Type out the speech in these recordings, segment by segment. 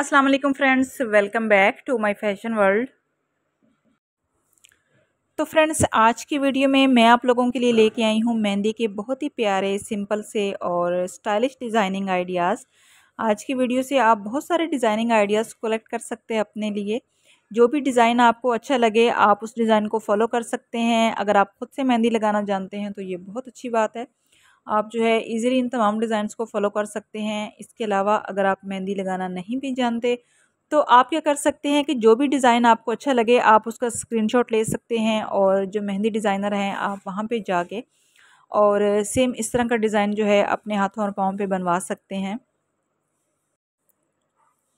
Aslam friends welcome back to my fashion world तो friends आज की वीडियो में मैं आप लोगों के लिए लेके आई हूँ मेहंदी के बहुत ही प्यारे सिंपल से और स्टाइलिश डिज़ाइनिंग आइडियाज़ आज की वीडियो से आप बहुत सारे डिज़ाइनिंग आइडियाज़ कलेक्ट कर सकते हैं अपने लिए जो भी डिज़ाइन आपको अच्छा लगे आप उस डिज़ाइन को फॉलो कर सकते हैं अगर आप खुद से मेहंदी लगाना जानते हैं तो ये बहुत अच्छी बात है आप जो है इजीली इन तमाम डिज़ाइंस को फॉलो कर सकते हैं इसके अलावा अगर आप मेहंदी लगाना नहीं भी जानते तो आप क्या कर सकते हैं कि जो भी डिज़ाइन आपको अच्छा लगे आप उसका स्क्रीनशॉट ले सकते हैं और जो मेहंदी डिज़ाइनर हैं आप वहाँ पे जाके और सेम इस तरह का डिज़ाइन जो है अपने हाथों और पाँव पे बनवा सकते हैं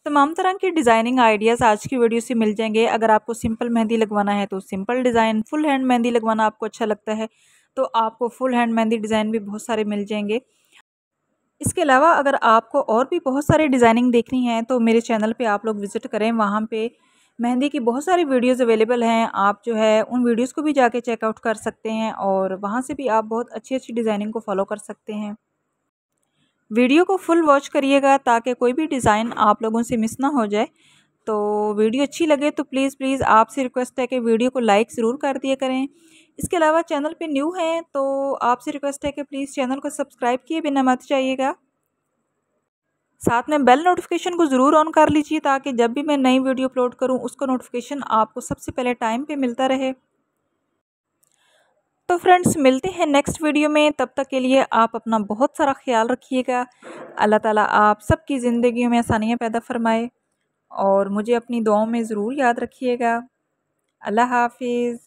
तमाम तरह के डिज़ाइनिंग आइडियाज़ आज की वीडियो से मिल जाएंगे अगर आपको सिंपल मेहंदी लगवाना है तो simple design full hand mehndi लगवाना आपको अच्छा लगता है तो आपको फुल हैंड मेहंदी डिज़ाइन भी बहुत सारे मिल जाएंगे इसके अलावा अगर आपको और भी बहुत सारे डिज़ाइनिंग देखनी है तो मेरे चैनल पे आप लोग विज़िट करें वहाँ पे मेहंदी की बहुत सारी वीडियोस अवेलेबल हैं आप जो है उन वीडियोस को भी जाके चेकआउट कर सकते हैं और वहाँ से भी आप बहुत अच्छी अच्छी डिज़ाइनिंग को फॉलो कर सकते हैं वीडियो को फुल वॉच करिएगा ताकि कोई भी डिज़ाइन आप लोगों से मिस ना हो जाए तो वीडियो अच्छी लगे तो प्लीज़ प्लीज़ आपसे रिक्वेस्ट है कि वीडियो को लाइक ज़रूर कर दिया करें इसके अलावा चैनल पे न्यू हैं तो आपसे रिक्वेस्ट है कि प्लीज़ चैनल को सब्सक्राइब किए बिना मत जाइएगा साथ में बेल नोटिफिकेशन को ज़रूर ऑन कर लीजिए ताकि जब भी मैं नई वीडियो अपलोड करूँ उसका नोटिफिकेशन आपको सबसे पहले टाइम पर मिलता रहे तो फ्रेंड्स मिलते हैं नेक्स्ट वीडियो में तब तक के लिए आप अपना बहुत सारा ख्याल रखिएगा अल्लाह ताला आप सबकी ज़िंदगियों में आसानियाँ पैदा फरमाए और मुझे अपनी दुआओं में ज़रूर याद रखिएगा अल्लाह हाफिज़